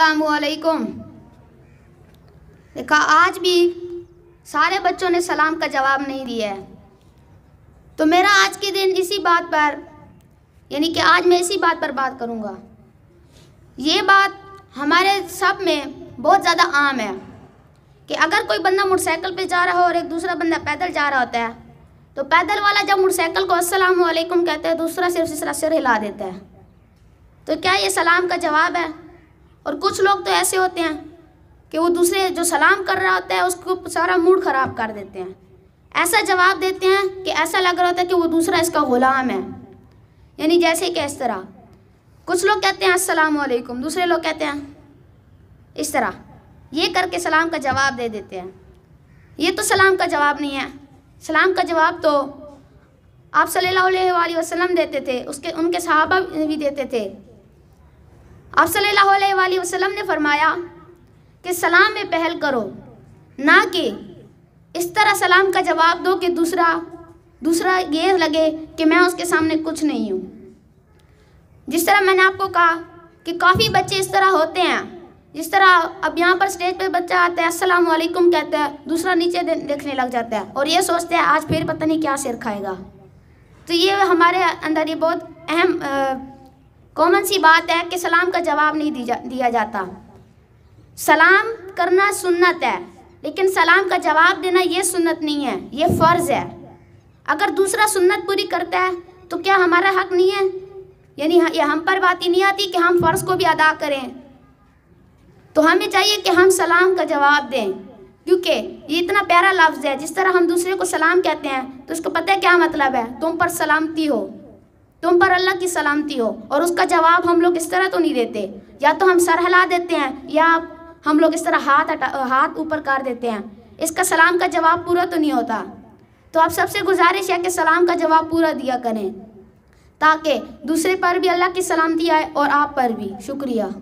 अलकुम देखा आज भी सारे बच्चों ने सलाम का जवाब नहीं दिया है तो मेरा आज के दिन इसी बात पर यानी कि आज मैं इसी बात पर बात करूँगा ये बात हमारे सब में बहुत ज़्यादा आम है कि अगर कोई बंदा मोटरसाइकिल पे जा रहा हो और एक दूसरा बंदा पैदल जा रहा होता है तो पैदल वाला जब मोटरसाइकिल को असलम कहते हैं दूसरा सिर्फ इस तरह सिर हिला देता है तो क्या ये सलाम का जवाब है और कुछ लोग तो ऐसे होते हैं कि वो दूसरे जो सलाम कर रहा होता है उसको सारा मूड ख़राब कर देते हैं ऐसा जवाब देते हैं कि ऐसा लग रहा होता है कि वो दूसरा इसका ग़ुलाम है यानी जैसे कि इस तरह कुछ लोग कहते हैं असलकुम दूसरे लोग कहते हैं इस तरह ये करके सलाम का जवाब दे देते हैं ये तो सलाम का जवाब नहीं है सलाम का जवाब तो आप सल्लल्लाहु अलैहि वसल्लम देते थे उसके उनके सहाबा भी देते थे आप सल्लल्लाहु अलैहि वसल्लम ने फरमाया कि सलाम में पहल करो ना कि इस तरह सलाम का जवाब दो कि दूसरा दूसरा ये लगे कि मैं उसके सामने कुछ नहीं हूँ जिस तरह मैंने आपको कहा कि काफ़ी बच्चे इस तरह होते हैं जिस तरह अब यहाँ पर स्टेज पे बच्चा आता है अस्सलाम वालेकुम कहता है दूसरा नीचे दे, देखने लग जाता है और ये सोचते हैं आज फिर पता नहीं क्या सिर खाएगा तो ये हमारे अंदर ये बहुत अहम कॉमन सी बात है कि सलाम का जवाब नहीं जा, दिया जाता सलाम करना सुन्नत है लेकिन सलाम का जवाब देना ये सुन्नत नहीं है ये फ़र्ज़ है अगर दूसरा सुन्नत पूरी करता है तो क्या हमारा हक नहीं है यानी ये हम पर बात ही नहीं आती कि हम फ़र्ज़ को भी अदा करें तो हमें चाहिए कि हम सलाम का जवाब दें क्योंकि ये इतना प्यारा लफ्ज़ है जिस तरह हम दूसरे को सलाम कहते हैं तो उसको पता है क्या मतलब है तुम पर सलामती हो तुम पर अल्लाह की सलामती हो और उसका जवाब हम लोग इस तरह तो नहीं देते या तो हम सर हिला देते हैं या हम लोग इस तरह हाथ हाथ ऊपर कर देते हैं इसका सलाम का जवाब पूरा तो नहीं होता तो आप सबसे गुजारिश है कि सलाम का जवाब पूरा दिया करें ताकि दूसरे पर भी अल्लाह की सलामती आए और आप पर भी शुक्रिया